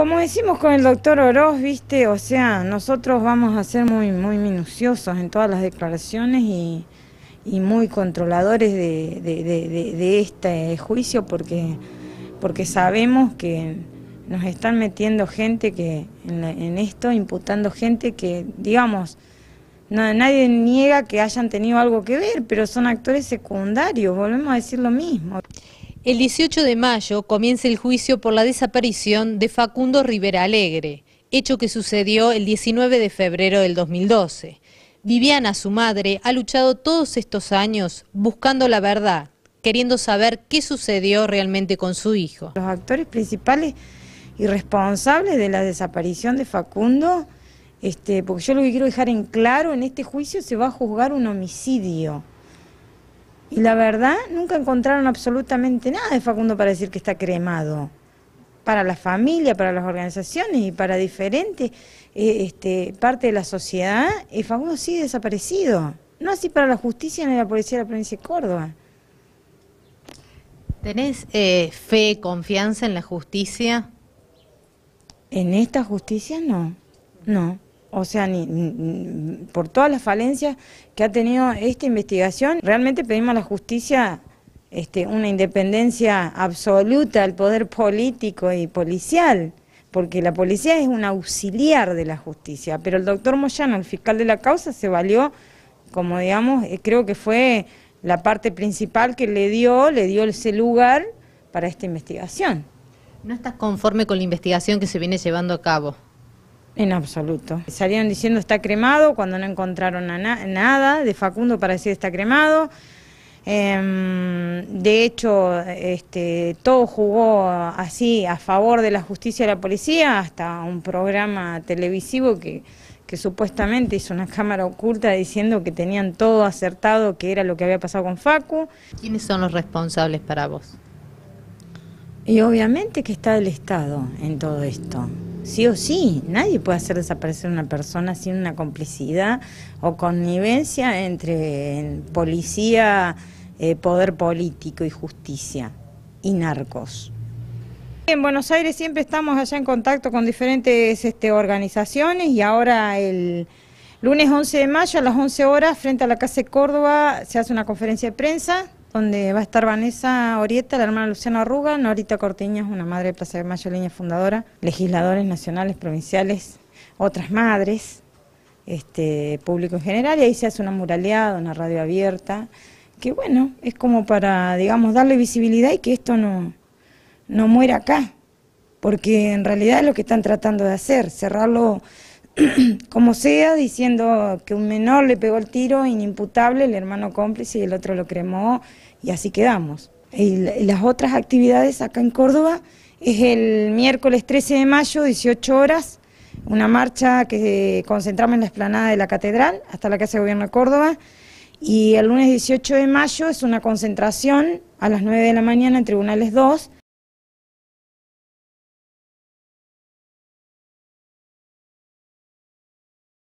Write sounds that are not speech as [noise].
como decimos con el doctor Oroz, viste, o sea, nosotros vamos a ser muy, muy minuciosos en todas las declaraciones y, muy controladores de, este juicio porque, porque sabemos que nos están metiendo gente que en, esto, imputando gente que, digamos, nadie niega que hayan tenido algo que ver, pero son actores secundarios, volvemos a decir lo mismo. El 18 de mayo comienza el juicio por la desaparición de Facundo Rivera Alegre, hecho que sucedió el 19 de febrero del 2012. Viviana, su madre, ha luchado todos estos años buscando la verdad, queriendo saber qué sucedió realmente con su hijo. Los actores principales y responsables de la desaparición de Facundo, este, porque yo lo que quiero dejar en claro, en este juicio se va a juzgar un homicidio. Y la verdad, nunca encontraron absolutamente nada de Facundo para decir que está cremado. Para la familia, para las organizaciones y para diferentes eh, este, partes de la sociedad, eh, Facundo sigue desaparecido. No así para la justicia ni la policía de la provincia de Córdoba. ¿Tenés eh, fe, confianza en la justicia? En esta justicia no, no o sea, por todas las falencias que ha tenido esta investigación, realmente pedimos a la justicia este, una independencia absoluta al poder político y policial, porque la policía es un auxiliar de la justicia, pero el doctor Moyano, el fiscal de la causa, se valió, como digamos, eh, creo que fue la parte principal que le dio, le dio ese lugar para esta investigación. ¿No estás conforme con la investigación que se viene llevando a cabo? En absoluto. Salieron diciendo está cremado cuando no encontraron nada de Facundo para decir está cremado. Em, de hecho, este, todo jugó así a favor de la justicia y la policía, hasta un programa televisivo que, que supuestamente hizo una cámara oculta diciendo que tenían todo acertado, que era lo que había pasado con Facu. ¿Quiénes son los responsables para vos? Y obviamente que está el Estado en todo esto sí o sí. Nadie puede hacer desaparecer una persona sin una complicidad o connivencia entre policía, eh, poder político y justicia y narcos. En Buenos Aires siempre estamos allá en contacto con diferentes este, organizaciones y ahora el lunes 11 de mayo a las 11 horas frente a la Casa de Córdoba se hace una conferencia de prensa donde va a estar Vanessa Orieta, la hermana Luciana Arruga, Norita Cortiñas, una madre de Plaza de Mayo, leña fundadora, legisladores nacionales, provinciales, otras madres, este, público en general, y ahí se hace una muraleada, una radio abierta, que bueno, es como para, digamos, darle visibilidad y que esto no, no muera acá, porque en realidad es lo que están tratando de hacer, cerrarlo [clears throat] como sea, diciendo que un menor le pegó el tiro inimputable, el hermano cómplice y el otro lo cremó y así quedamos. Y las otras actividades acá en Córdoba es el miércoles 13 de mayo, 18 horas, una marcha que concentramos en la explanada de la catedral hasta la Casa de Gobierno de Córdoba. Y el lunes 18 de mayo es una concentración a las 9 de la mañana en Tribunales 2